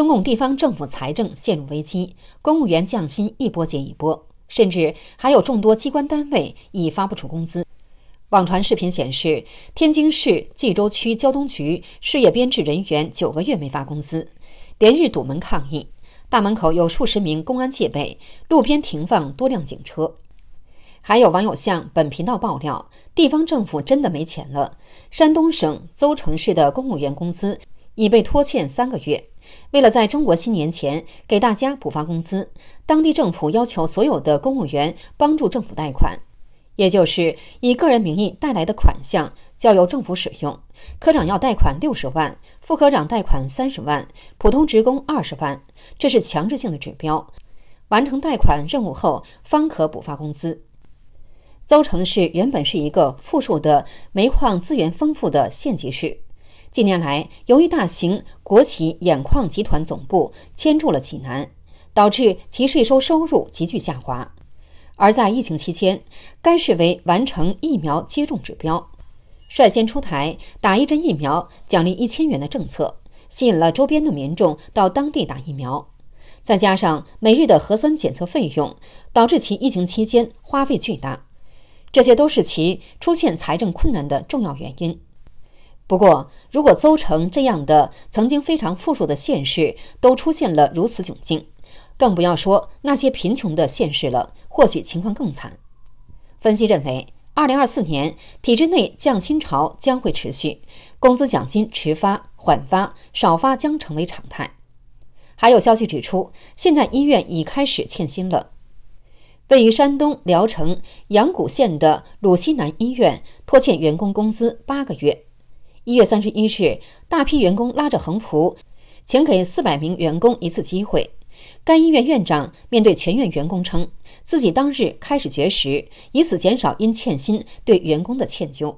中共地方政府财政陷入危机，公务员降薪一波接一波，甚至还有众多机关单位已发不出工资。网传视频显示，天津市蓟州区交通局事业编制人员九个月没发工资，连日堵门抗议。大门口有数十名公安戒备，路边停放多辆警车。还有网友向本频道爆料，地方政府真的没钱了。山东省邹城市的公务员工资已被拖欠三个月。为了在中国新年前给大家补发工资，当地政府要求所有的公务员帮助政府贷款，也就是以个人名义带来的款项交由政府使用。科长要贷款六十万，副科长贷款三十万，普通职工二十万，这是强制性的指标。完成贷款任务后，方可补发工资。邹城市原本是一个富庶的煤矿资源丰富的县级市。近年来，由于大型国企兖矿集团总部迁驻了济南，导致其税收收入急剧下滑。而在疫情期间，该市为完成疫苗接种指标，率先出台“打一针疫苗奖励一千元”的政策，吸引了周边的民众到当地打疫苗。再加上每日的核酸检测费用，导致其疫情期间花费巨大，这些都是其出现财政困难的重要原因。不过，如果邹城这样的曾经非常富庶的县市都出现了如此窘境，更不要说那些贫穷的县市了，或许情况更惨。分析认为，二零二四年体制内降薪潮将会持续，工资奖金迟发、缓发、少发将成为常态。还有消息指出，现在医院已开始欠薪了。位于山东聊城阳谷县的鲁西南医院拖欠员工工资八个月。一月三十一日，大批员工拉着横幅，请给四百名员工一次机会。该医院院长面对全院员工称，自己当日开始绝食，以此减少因欠薪对员工的歉疚。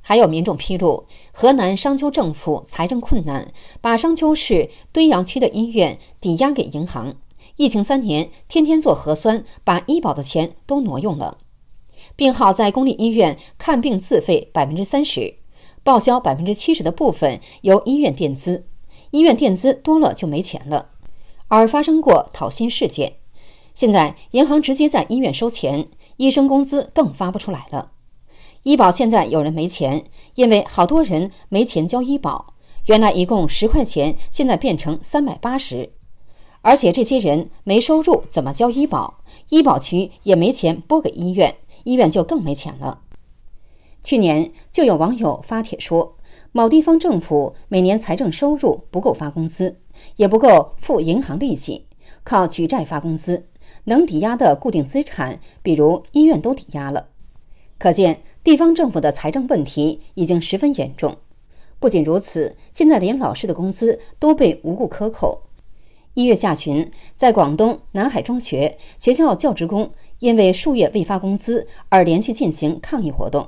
还有民众披露，河南商丘政府财政困难，把商丘市堆阳区的医院抵押给银行。疫情三年，天天做核酸，把医保的钱都挪用了。病号在公立医院看病自费百分之三十。报销百分之七十的部分由医院垫资，医院垫资多了就没钱了，而发生过讨薪事件。现在银行直接在医院收钱，医生工资更发不出来了。医保现在有人没钱，因为好多人没钱交医保，原来一共十块钱，现在变成三百八十，而且这些人没收入怎么交医保？医保局也没钱拨给医院，医院就更没钱了。去年就有网友发帖说，某地方政府每年财政收入不够发工资，也不够付银行利息，靠举债发工资，能抵押的固定资产，比如医院都抵押了。可见地方政府的财政问题已经十分严重。不仅如此，现在连老师的工资都被无故克扣。一月下旬，在广东南海中学，学校教职工因为数月未发工资而连续进行抗议活动。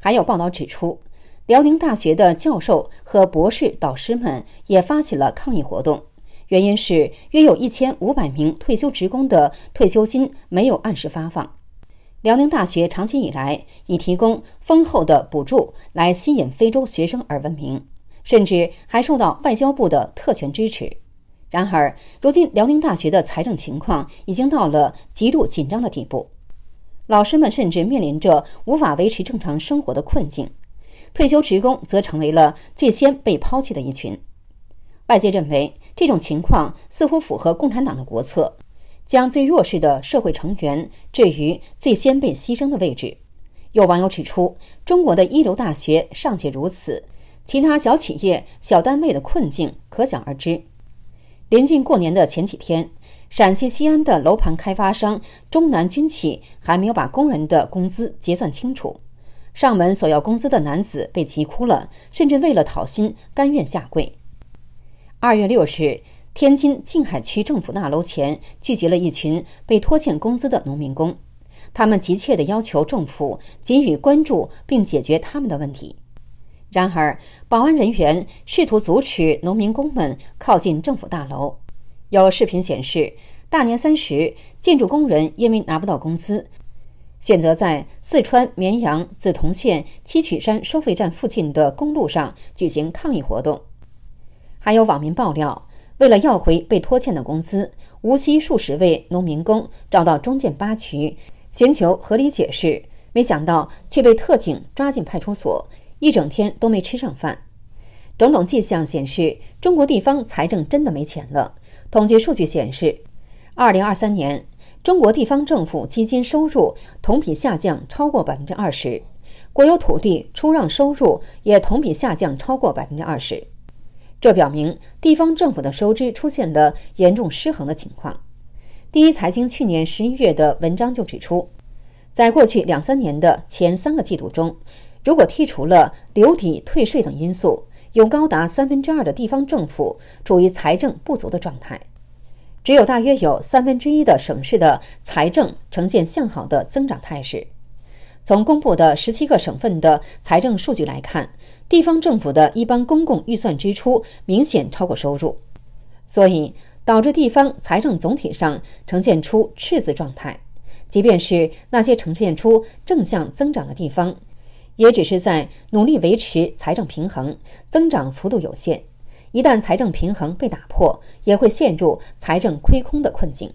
还有报道指出，辽宁大学的教授和博士导师们也发起了抗议活动，原因是约有一千五百名退休职工的退休金没有按时发放。辽宁大学长期以来以提供丰厚的补助来吸引非洲学生而闻名，甚至还受到外交部的特权支持。然而，如今辽宁大学的财政情况已经到了极度紧张的地步。老师们甚至面临着无法维持正常生活的困境，退休职工则成为了最先被抛弃的一群。外界认为，这种情况似乎符合共产党的国策，将最弱势的社会成员置于最先被牺牲的位置。有网友指出，中国的一流大学尚且如此，其他小企业、小单位的困境可想而知。临近过年的前几天。陕西西安的楼盘开发商中南军企还没有把工人的工资结算清楚，上门索要工资的男子被急哭了，甚至为了讨薪甘愿下跪。二月六日，天津静海区政府大楼前聚集了一群被拖欠工资的农民工，他们急切地要求政府给予关注并解决他们的问题。然而，保安人员试图阻止农民工们靠近政府大楼。有视频显示，大年三十，建筑工人因为拿不到工资，选择在四川绵阳梓潼县七曲山收费站附近的公路上举行抗议活动。还有网民爆料，为了要回被拖欠的工资，无锡数十位农民工找到中建八局，寻求合理解释，没想到却被特警抓进派出所，一整天都没吃上饭。种种迹象显示，中国地方财政真的没钱了。统计数据显示，二零二三年中国地方政府基金收入同比下降超过百分之二十，国有土地出让收入也同比下降超过百分之二十。这表明地方政府的收支出现了严重失衡的情况。第一财经去年十一月的文章就指出，在过去两三年的前三个季度中，如果剔除了留抵退税等因素。有高达三分之二的地方政府处于财政不足的状态，只有大约有三分之一的省市的财政呈现向好的增长态势。从公布的十七个省份的财政数据来看，地方政府的一般公共预算支出明显超过收入，所以导致地方财政总体上呈现出赤字状态。即便是那些呈现出正向增长的地方。也只是在努力维持财政平衡，增长幅度有限。一旦财政平衡被打破，也会陷入财政亏空的困境。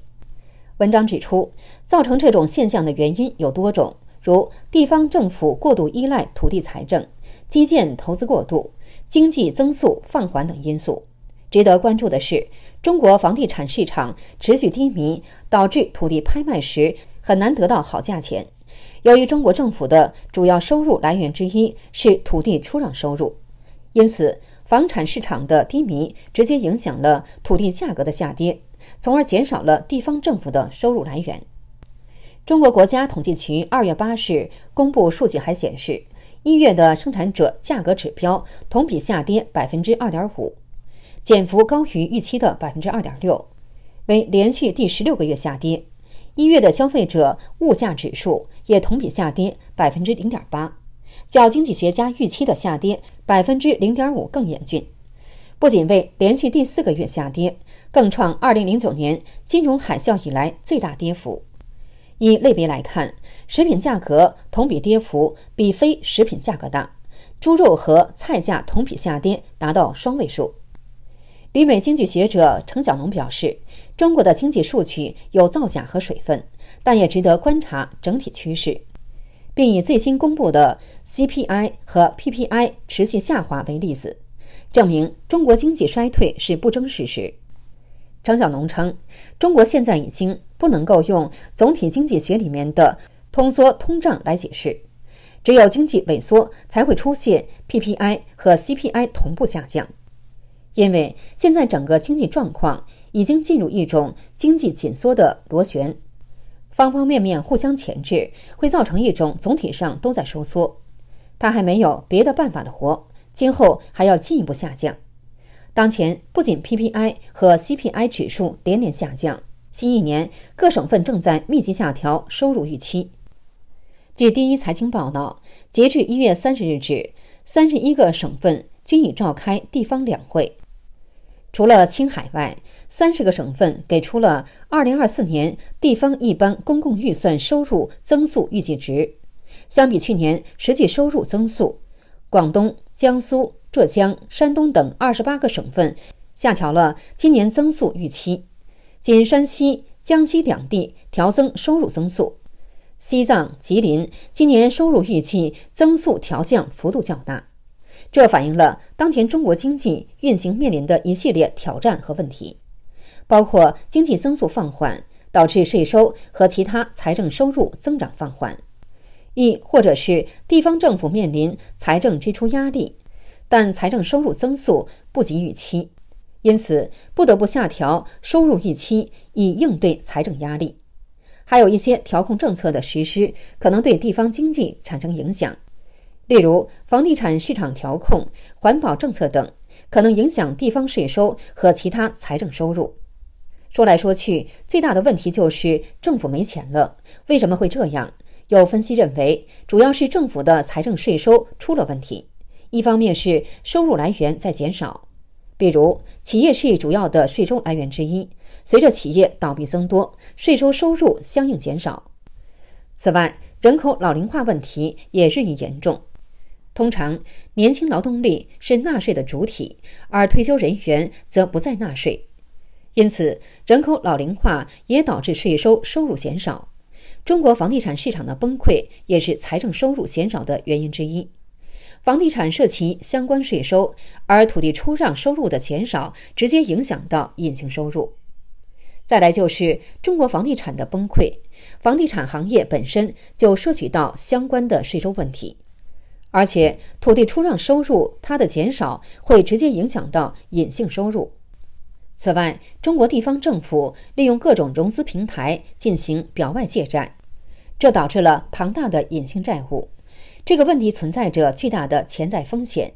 文章指出，造成这种现象的原因有多种，如地方政府过度依赖土地财政、基建投资过度、经济增速放缓等因素。值得关注的是，中国房地产市场持续低迷，导致土地拍卖时很难得到好价钱。由于中国政府的主要收入来源之一是土地出让收入，因此房产市场的低迷直接影响了土地价格的下跌，从而减少了地方政府的收入来源。中国国家统计局二月八日公布数据还显示，一月的生产者价格指标同比下跌百分之二点五，减幅高于预期的百分之二点六，为连续第十六个月下跌。一月的消费者物价指数也同比下跌百分之零点八，较经济学家预期的下跌百分之零点五更严峻。不仅为连续第四个月下跌，更创二零零九年金融海啸以来最大跌幅。以类别来看，食品价格同比跌幅比非食品价格大，猪肉和菜价同比下跌达到双位数。旅美经济学者程小农表示，中国的经济数据有造假和水分，但也值得观察整体趋势，并以最新公布的 CPI 和 PPI 持续下滑为例子，证明中国经济衰退是不争事实。程小农称，中国现在已经不能够用总体经济学里面的通缩、通胀来解释，只有经济萎缩才会出现 PPI 和 CPI 同步下降。因为现在整个经济状况已经进入一种经济紧缩的螺旋，方方面面互相钳制，会造成一种总体上都在收缩。它还没有别的办法的活，今后还要进一步下降。当前不仅 PPI 和 CPI 指数连连下降，新一年各省份正在密集下调收入预期。据第一财经报道，截至一月三十日止，三十一个省份均已召开地方两会。除了青海外，三十个省份给出了二零二四年地方一般公共预算收入增速预计值。相比去年实际收入增速，广东、江苏、浙江、山东等二十八个省份下调了今年增速预期，仅山西、江西两地调增收入增速。西藏、吉林今年收入预计增速调降幅度较大。这反映了当前中国经济运行面临的一系列挑战和问题，包括经济增速放缓导致税收和其他财政收入增长放缓，亦或者是地方政府面临财政支出压力，但财政收入增速不及预期，因此不得不下调收入预期以应对财政压力。还有一些调控政策的实施可能对地方经济产生影响。例如房地产市场调控、环保政策等，可能影响地方税收和其他财政收入。说来说去，最大的问题就是政府没钱了。为什么会这样？有分析认为，主要是政府的财政税收出了问题。一方面是收入来源在减少，比如企业是主要的税收来源之一，随着企业倒闭增多，税收收入相应减少。此外，人口老龄化问题也日益严重。通常，年轻劳动力是纳税的主体，而退休人员则不再纳税。因此，人口老龄化也导致税收收入减少。中国房地产市场的崩溃也是财政收入减少的原因之一。房地产涉及相关税收，而土地出让收入的减少直接影响到隐性收入。再来就是中国房地产的崩溃，房地产行业本身就涉及到相关的税收问题。而且，土地出让收入它的减少会直接影响到隐性收入。此外，中国地方政府利用各种融资平台进行表外借债，这导致了庞大的隐性债务。这个问题存在着巨大的潜在风险。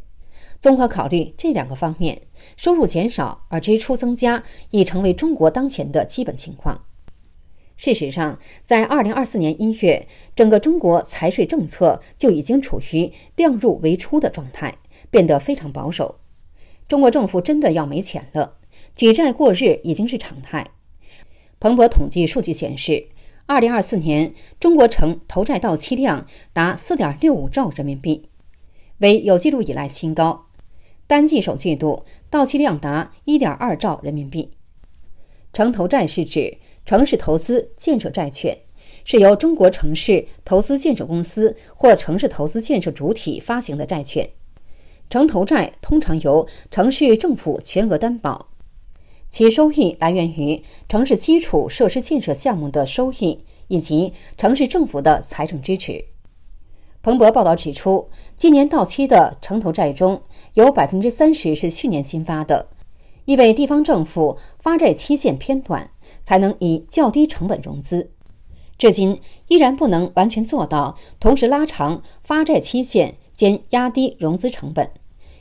综合考虑这两个方面，收入减少而支出增加已成为中国当前的基本情况。事实上，在二零二四年一月，整个中国财税政策就已经处于量入为出的状态，变得非常保守。中国政府真的要没钱了，举债过日已经是常态。彭博统计数据显示，二零二四年中国城投债到期量达四点六五兆人民币，为有记录以来新高，单季首季度到期量达一点二兆人民币。城投债是指。城市投资建设债券是由中国城市投资建设公司或城市投资建设主体发行的债券。城投债通常由城市政府全额担保，其收益来源于城市基础设施建设项目的收益以及城市政府的财政支持。彭博报道指出，今年到期的城投债中有百分之三十是去年新发的，意味地方政府发债期限偏短。才能以较低成本融资，至今依然不能完全做到同时拉长发债期限兼压低融资成本，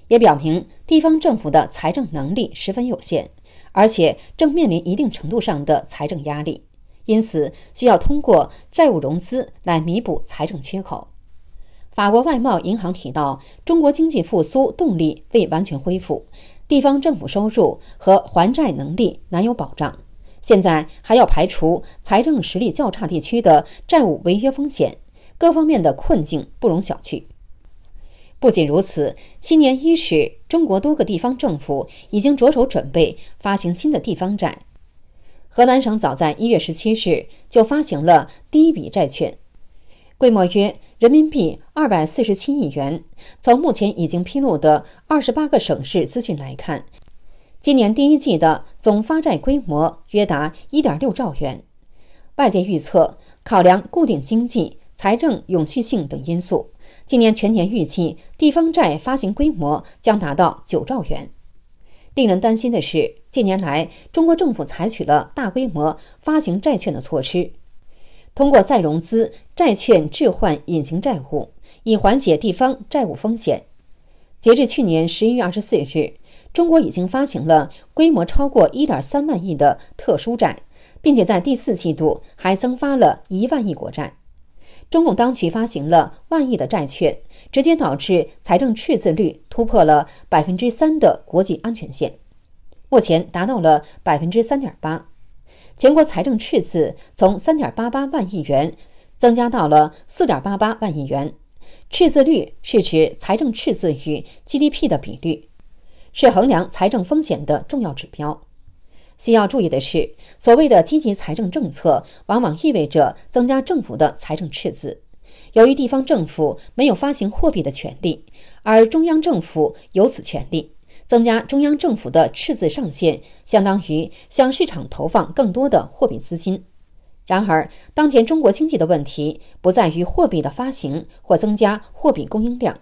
也表明地方政府的财政能力十分有限，而且正面临一定程度上的财政压力，因此需要通过债务融资来弥补财政缺口。法国外贸银行提到，中国经济复苏动力未完全恢复，地方政府收入和还债能力难有保障。现在还要排除财政实力较差地区的债务违约风险，各方面的困境不容小觑。不仅如此，今年伊始，中国多个地方政府已经着手准备发行新的地方债。河南省早在一月十七日就发行了第一笔债券，规模约人民币二百四十七亿元。从目前已经披露的二十八个省市资讯来看，今年第一季的总发债规模约达一点六兆元，外界预测，考量固定经济、财政永续性等因素，今年全年预计地方债发行规模将达到九兆元。令人担心的是，近年来中国政府采取了大规模发行债券的措施，通过再融资债券置换隐形债务，以缓解地方债务风险。截至去年十一月二十四日。中国已经发行了规模超过一点三万亿的特殊债，并且在第四季度还增发了一万亿国债。中共当局发行了万亿的债券，直接导致财政赤字率突破了百分之三的国际安全线，目前达到了百分之三点八。全国财政赤字从三点八八万亿元增加到了四点八八万亿元。赤字率是指财政赤字与 GDP 的比率。是衡量财政风险的重要指标。需要注意的是，所谓的积极财政政策，往往意味着增加政府的财政赤字。由于地方政府没有发行货币的权利，而中央政府有此权利，增加中央政府的赤字上限，相当于向市场投放更多的货币资金。然而，当前中国经济的问题不在于货币的发行或增加货币供应量。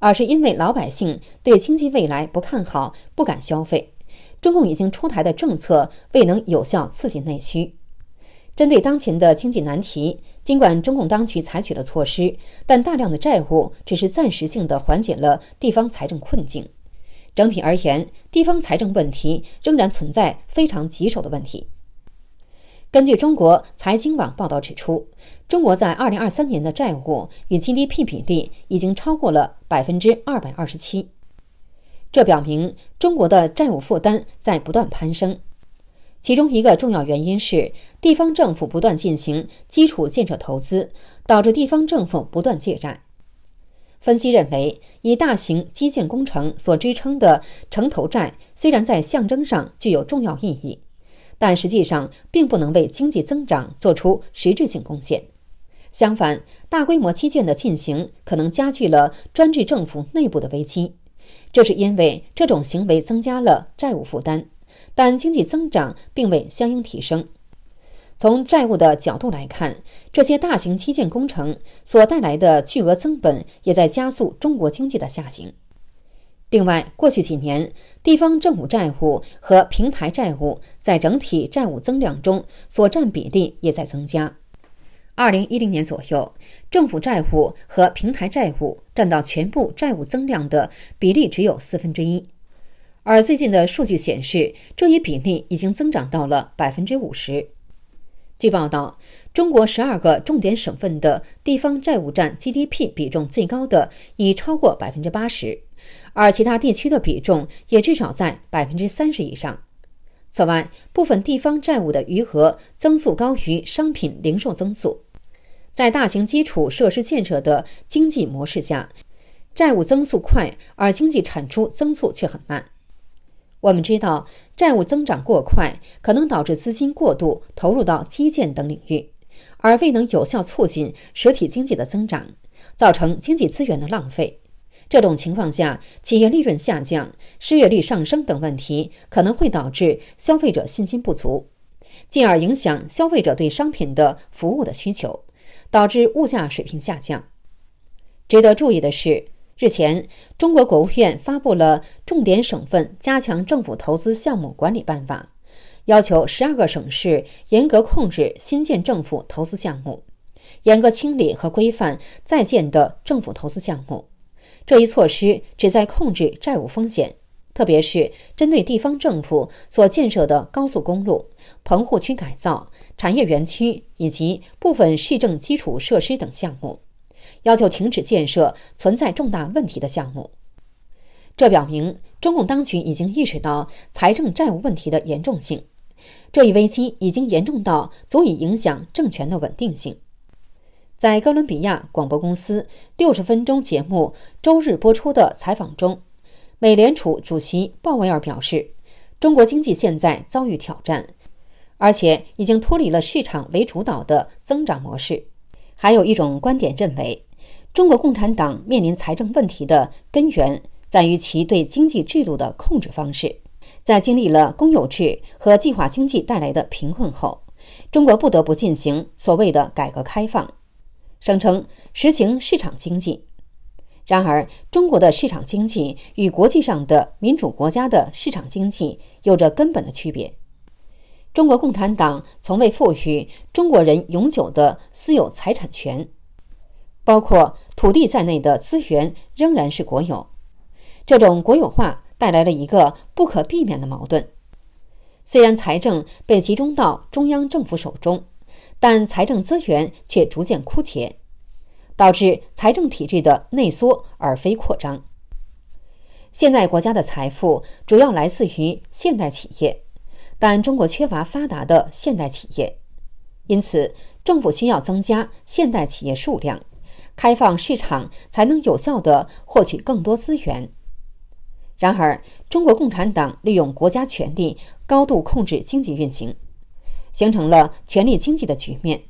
而是因为老百姓对经济未来不看好，不敢消费。中共已经出台的政策未能有效刺激内需。针对当前的经济难题，尽管中共当局采取了措施，但大量的债务只是暂时性的缓解了地方财政困境。整体而言，地方财政问题仍然存在非常棘手的问题。根据中国财经网报道指出，中国在二零二三年的债务与 GDP 比例已经超过了百分之二百二十七，这表明中国的债务负担在不断攀升。其中一个重要原因是地方政府不断进行基础建设投资，导致地方政府不断借债。分析认为，以大型基建工程所支撑的城投债虽然在象征上具有重要意义。但实际上并不能为经济增长做出实质性贡献。相反，大规模基建的进行可能加剧了专制政府内部的危机，这是因为这种行为增加了债务负担，但经济增长并未相应提升。从债务的角度来看，这些大型基建工程所带来的巨额增本，也在加速中国经济的下行。另外，过去几年，地方政府债务和平台债务在整体债务增量中所占比例也在增加。二零一零年左右，政府债务和平台债务占到全部债务增量的比例只有四分之一，而最近的数据显示，这一比例已经增长到了百分之五十。据报道，中国十二个重点省份的地方债务占 GDP 比重最高的已超过百分之八十。而其他地区的比重也至少在百分之三十以上。此外，部分地方债务的余额增速高于商品零售增速。在大型基础设施建设的经济模式下，债务增速快，而经济产出增速却很慢。我们知道，债务增长过快可能导致资金过度投入到基建等领域，而未能有效促进实体经济的增长，造成经济资源的浪费。这种情况下，企业利润下降、失业率上升等问题可能会导致消费者信心不足，进而影响消费者对商品的服务的需求，导致物价水平下降。值得注意的是，日前，中国国务院发布了《重点省份加强政府投资项目管理办法》，要求十二个省市严格控制新建政府投资项目，严格清理和规范在建的政府投资项目。这一措施旨在控制债务风险，特别是针对地方政府所建设的高速公路、棚户区改造、产业园区以及部分市政基础设施等项目，要求停止建设存在重大问题的项目。这表明中共当局已经意识到财政债务问题的严重性，这一危机已经严重到足以影响政权的稳定性。在哥伦比亚广播公司六十分钟节目周日播出的采访中，美联储主席鲍威尔表示，中国经济现在遭遇挑战，而且已经脱离了市场为主导的增长模式。还有一种观点认为，中国共产党面临财政问题的根源在于其对经济制度的控制方式。在经历了公有制和计划经济带来的贫困后，中国不得不进行所谓的改革开放。声称实行市场经济，然而中国的市场经济与国际上的民主国家的市场经济有着根本的区别。中国共产党从未赋予中国人永久的私有财产权，包括土地在内的资源仍然是国有。这种国有化带来了一个不可避免的矛盾：虽然财政被集中到中央政府手中。但财政资源却逐渐枯竭，导致财政体制的内缩而非扩张。现代国家的财富主要来自于现代企业，但中国缺乏发达的现代企业，因此政府需要增加现代企业数量，开放市场才能有效地获取更多资源。然而，中国共产党利用国家权力高度控制经济运行。形成了权力经济的局面，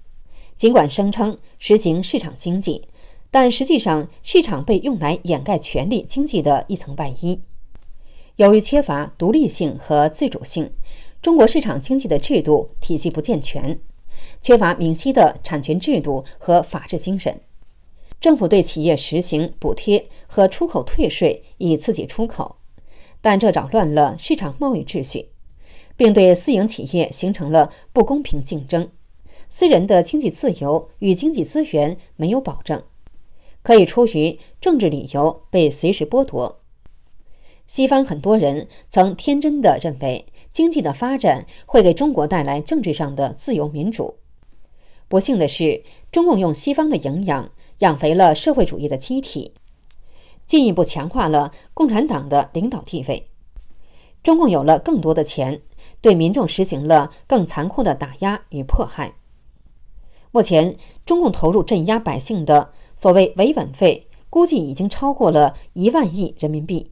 尽管声称实行市场经济，但实际上市场被用来掩盖权力经济的一层外衣。由于缺乏独立性和自主性，中国市场经济的制度体系不健全，缺乏明晰的产权制度和法治精神。政府对企业实行补贴和出口退税以刺激出口，但这扰乱了市场贸易秩序。并对私营企业形成了不公平竞争，私人的经济自由与经济资源没有保证，可以出于政治理由被随时剥夺。西方很多人曾天真的认为，经济的发展会给中国带来政治上的自由民主。不幸的是，中共用西方的营养养肥了社会主义的机体，进一步强化了共产党的领导地位。中共有了更多的钱。对民众实行了更残酷的打压与迫害。目前，中共投入镇压百姓的所谓“维稳费”估计已经超过了一万亿人民币。